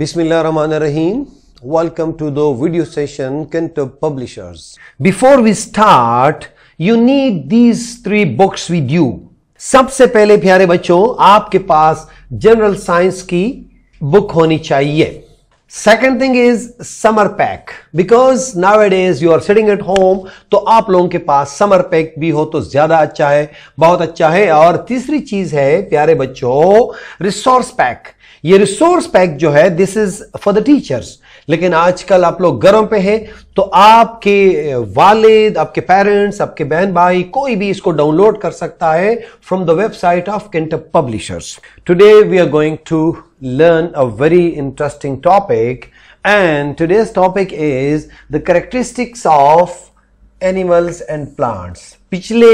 Bismillahirrahmanirrahim. Welcome to the video session Kentup publishers before we start you need these three books with you. सबसे पहले प्यारे बच्चों आपके पास जनरल साइंस की बुक होनी चाहिए second thing is summer pack because nowadays you are sitting at home तो आप लोगों के पास समर पैक भी हो तो ज्यादा अच्छा है बहुत अच्छा है और तीसरी चीज है प्यारे बच्चों रिसोर्स पैक ये रिसोर्स पैक जो है this is for the teachers लेकिन आजकल आप लोग घरों पे हैं तो आपके वालिद आपके पेरेंट्स आपके बहन भाई कोई भी इसको डाउनलोड कर सकता है from the website of Kentup publishers today we are going to learn a very interesting topic and today topic is the characteristics of animals and plants पिछले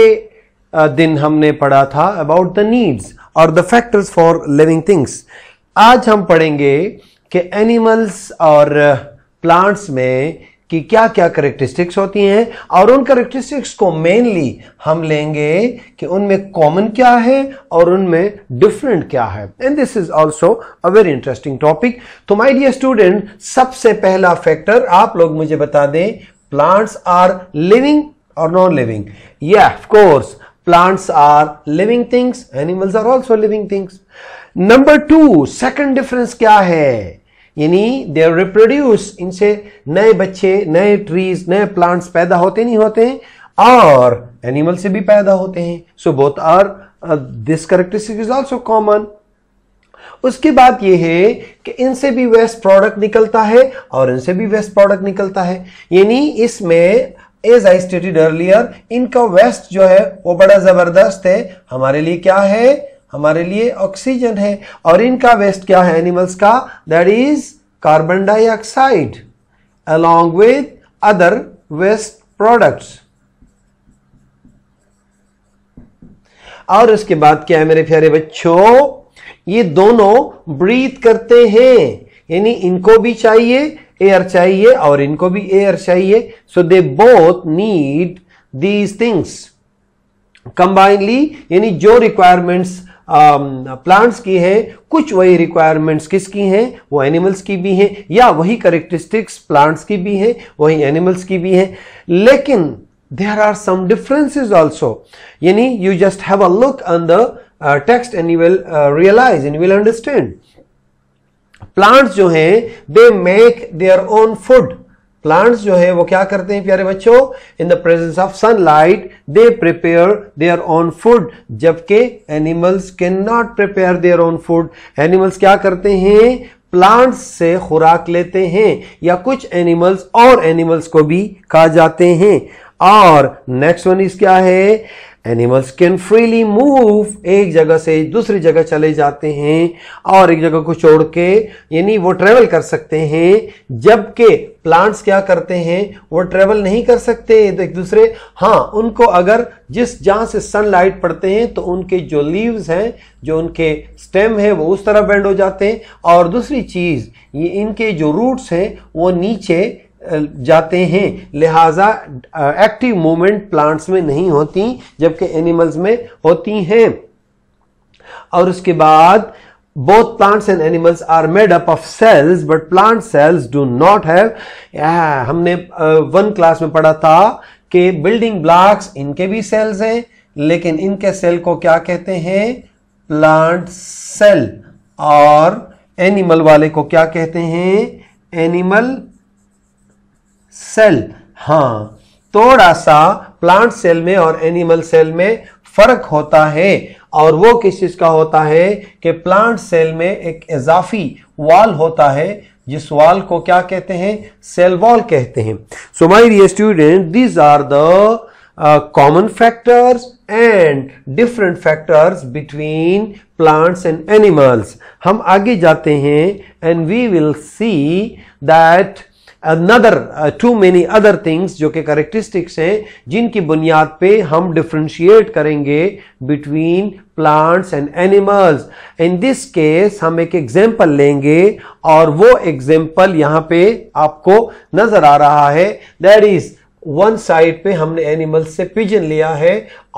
दिन हमने पढ़ा था अबाउट द नीड्स और the factors for living things आज हम पढ़ेंगे कि एनिमल्स और प्लांट्स में कि क्या क्या करेक्टरिस्टिक्स होती हैं और उन करेक्टरिस्टिक्स को मेनली हम लेंगे कि उनमें कॉमन क्या है और उनमें डिफरेंट क्या है and this is also a very interesting topic तो माय डियर स्टूडेंट सबसे पहला फैक्टर आप लोग मुझे बता दें प्लांट्स आर लिविंग और नॉन लिविंग ये of course plants are living things animals are also living things number two second difference क्या है यानी दे रिप्रोड्यूस इनसे नए बच्चे नए ट्रीज नए प्लांट्स पैदा होते नहीं होते हैं और एनिमल से भी पैदा होते हैं so both are this characteristic is also common उसके बाद यह है कि इनसे भी वेस्ट प्रोडक्ट निकलता है और इनसे भी वेस्ट प्रोडक्ट निकलता है यानी इसमें एज आई स्टेटेड अर्लियर इनका वेस्ट जो है वो बड़ा जबरदस्त है हमारे लिए क्या है हमारे लिए ऑक्सीजन है और इनका वेस्ट क्या है एनिमल्स का that is carbon dioxide along with other waste products और उसके बाद क्या है मेरे प्यारे बच्चों ये दोनों ब्रीथ करते हैं यानी इनको भी चाहिए एयर चाहिए और इनको भी एयर चाहिए so they both need these things combinedly यानी जो रिक्वायरमेंट्स प्लांट्स um, की है कुछ वही रिक्वायरमेंट्स किसकी हैं वो एनिमल्स की भी हैं या वही करेक्टरिस्टिक्स प्लांट्स की भी हैं वही एनिमल्स की भी हैं लेकिन there are some differences also यानी you just have a look on the text and you will realise and you will understand plants जो हैं they make their own food plants जो है वो क्या करते हैं प्यारे बच्चों in the presence of sunlight they prepare their own food जबकि animals cannot prepare their own food animals क्या करते हैं प्लांट्स से खुराक लेते हैं या कुछ एनिमल्स और एनिमल्स को भी खा जाते हैं और नेक्स्ट वन इज क्या है एनिमल्स कैन फ्रीली मूव एक जगह से दूसरी जगह चले जाते हैं और एक जगह को छोड़ के यानी वो ट्रेवल कर सकते हैं जबकि प्लांट्स क्या करते हैं वो ट्रेवल नहीं कर सकते तो एक दूसरे हाँ उनको अगर जिस जहाँ से सनलाइट पड़ते हैं तो उनके जो लीव्स हैं जो उनके स्टेम है वो उस तरह बेंड हो जाते हैं और दूसरी चीज़ ये इनके जो रूट्स हैं वो नीचे जाते हैं लिहाजा एक्टिव मूवमेंट प्लांट्स में नहीं होती जबकि एनिमल्स में होती हैं और उसके बाद both plants and animals are made up of cells but plant cells do not have हमने वन uh, क्लास में पढ़ा था कि बिल्डिंग ब्लॉक्स इनके भी सेल्स हैं लेकिन इनके सेल को क्या कहते हैं प्लांट सेल और एनिमल वाले को क्या कहते हैं एनिमल सेल हाँ थोड़ा सा प्लांट सेल में और एनिमल सेल में फर्क होता है और वो किस चीज का होता है कि प्लांट सेल में एक इजाफी वॉल होता है जिस वॉल को क्या कहते हैं सेल वॉल कहते हैं so my dear student these are the common factors and different factors between plants and animals हम आगे जाते हैं and we will see that another to many other things जो कि करेक्टरिस्टिक्स हैं जिनकी बुनियाद पे हम डिफ्रेंशिएट करेंगे between plants and animals in this case हम एक एग्जाम्पल लेंगे और वो एग्जाम्पल यहाँ पे आपको नजर आ रहा है दैट इज वन साइड पे हमने एनिमल्स से पिजन लिया है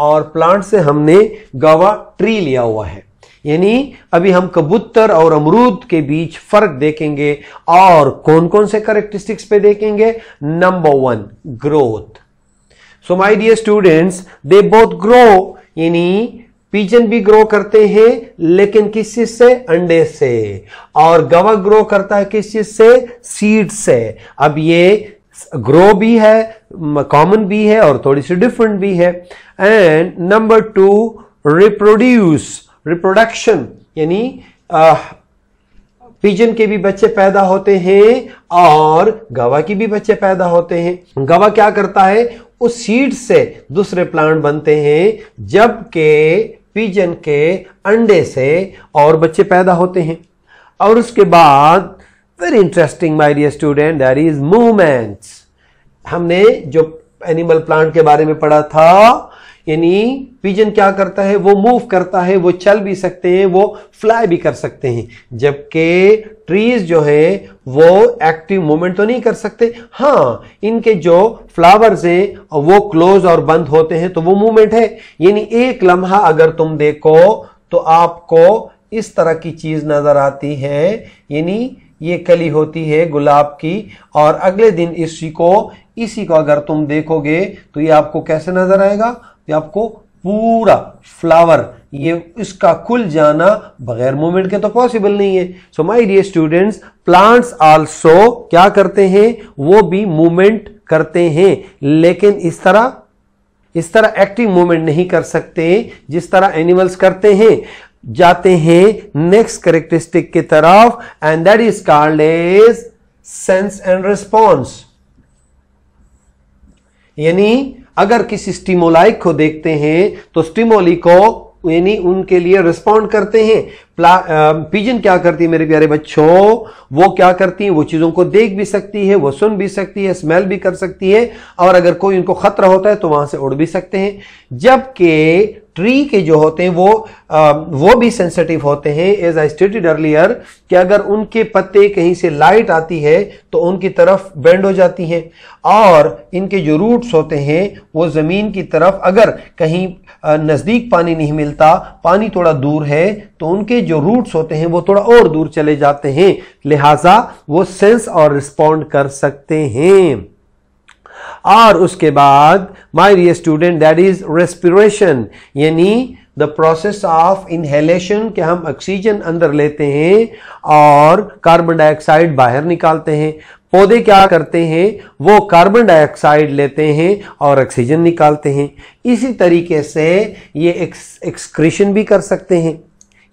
और प्लांट से हमने गवा ट्री लिया हुआ है यानी अभी हम कबूतर और अमरूद के बीच फर्क देखेंगे और कौन कौन से करेक्टरिस्टिक्स पे देखेंगे number one growth so my dear students they both grow यानी पीजन भी ग्रो करते हैं लेकिन किस चीज से अंडे से और गवा ग्रो करता है किस चीज से सीड से अब ये ग्रो भी है कॉमन भी है और थोड़ी सी डिफरेंट भी है and number two reproduce reproduction यानी पिजन के भी बच्चे पैदा होते हैं और गवा के भी बच्चे पैदा होते हैं गवा क्या करता है उस सीड से दूसरे प्लांट बनते हैं जबकि पिजन के अंडे से और बच्चे पैदा होते हैं और उसके बाद very interesting my dear student there is movements हमने जो एनिमल प्लांट के बारे में पढ़ा था यानी पिजन क्या करता है वो मूव करता है वो चल भी सकते हैं वो फ्लाई भी कर सकते हैं जबकि ट्रीज जो है वो एक्टिव मूवमेंट तो नहीं कर सकते हाँ इनके जो फ्लावर्स हैं वो क्लोज और बंद होते हैं तो वो मूवमेंट है यानी एक लम्हा अगर तुम देखो तो आपको इस तरह की चीज नजर आती है यानी ये कली होती है गुलाब की और अगले दिन इसी को इसी को अगर तुम देखोगे तो ये आपको कैसे नजर आएगा ये आपको पूरा फ्लावर ये इसका खुल जाना बगैर मूवमेंट के तो पॉसिबल नहीं है so my dear students plants also क्या करते हैं वो भी मूवमेंट करते हैं लेकिन इस तरह इस तरह एक्टिव मूवमेंट नहीं कर सकते जिस तरह एनिमल्स करते हैं जाते हैं नेक्स्ट करेक्टरिस्टिक की तरफ and that is called as sense and response यानी अगर किसी स्टिमोलाइक को देखते हैं तो स्टिमोली को यानी उनके लिए रिस्पॉन्ड करते हैं पिजन क्या करती है मेरे प्यारे बच्चों वो क्या करती है वो चीजों को देख भी सकती है वो सुन भी सकती है स्मेल भी कर सकती है और अगर कोई उनको खतरा होता है तो वहां से उड़ भी सकते हैं जबकि ट्री के जो होते हैं वो आ, वो भी सेंसिटिव होते हैं एज आई स्टेटेड अर्लियर कि अगर उनके पत्ते कहीं से लाइट आती है तो उनकी तरफ बेंड हो जाती है और इनके जो रूट्स होते हैं वो ज़मीन की तरफ अगर कहीं नज़दीक पानी नहीं मिलता पानी थोड़ा दूर है तो उनके जो रूट्स होते हैं वो थोड़ा और दूर चले जाते हैं लिहाजा वो सेंस और रिस्पॉन्ड कर सकते हैं और उसके बाद my dear student that is respiration यानी द प्रोसेस ऑफ इनहेलेशन के हम ऑक्सीजन अंदर लेते हैं और कार्बन डाइऑक्साइड बाहर निकालते हैं पौधे क्या करते हैं वो कार्बन डाइऑक्साइड लेते हैं और ऑक्सीजन निकालते हैं इसी तरीके से ये एक्सक्रीशन भी कर सकते हैं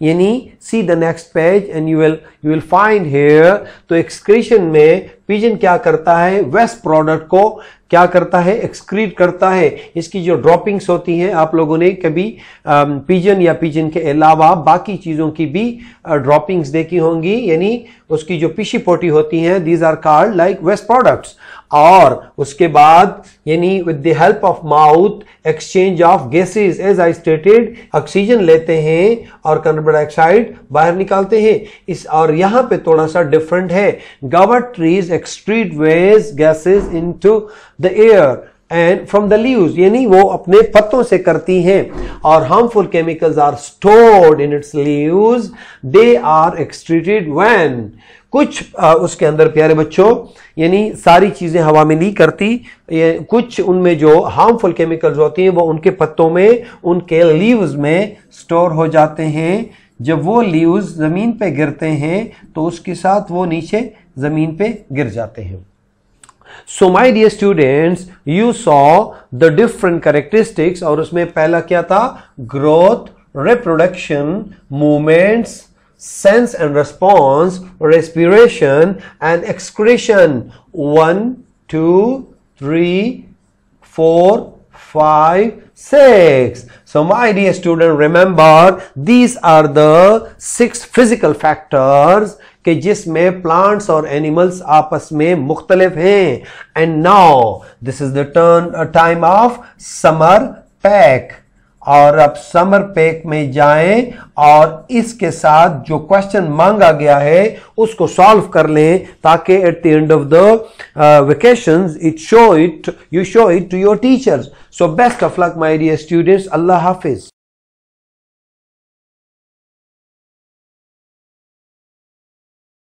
यानी see the next page and you will you will find here तो एक्सक्रीशन में पिजन क्या करता है वेस्ट प्रोडक्ट को क्या करता है एक्सक्रीट करता है इसकी जो ड्रॉपिंग्स होती हैं आप लोगों ने कभी पिजन um, या पिजन के अलावा बाकी चीज़ों की भी ड्रॉपिंग्स uh, देखी होंगी यानी उसकी जो पिशी पोटी होती हैं these are called like waste products और उसके बाद यानी with the help of mouth exchange of gases as I stated oxygen लेते हैं और कार्बन डाइऑक्साइड बाहर निकालते हैं इस और यहाँ पे थोड़ा सा डिफरेंट है गवर trees excrete waste gases into the air and from the leaves यानी वो अपने पत्तों से करती हैं और harmful chemicals are stored in its leaves they are excreted when कुछ आ, उसके अंदर प्यारे बच्चों यानी सारी चीज़ें हवा में नहीं करती ये कुछ उनमें जो हार्मफुल केमिकल्स होती हैं वो उनके पत्तों में उनके लीव्स में स्टोर हो जाते हैं जब वो लीव्स ज़मीन पे गिरते हैं तो उसके साथ वो नीचे ज़मीन पे गिर जाते हैं so my dear students you saw the different characteristics और उसमें पहला क्या था growth reproduction movements sense and response, respiration and excretion. One, two, three, four, five, six. So my dear student, remember these are the six physical factors कि जिसमें plants और animals आपस में मुख्तलिफ हैं now this is the turn, turn uh, time of summer pack. और अब summer pack में जाएं और इसके साथ जो क्वेश्चन मांगा गया है उसको सॉल्व कर लें ताकि at the end of the vacation it show it you show it to your teachers so best of luck my dear students अल्लाह हाफिज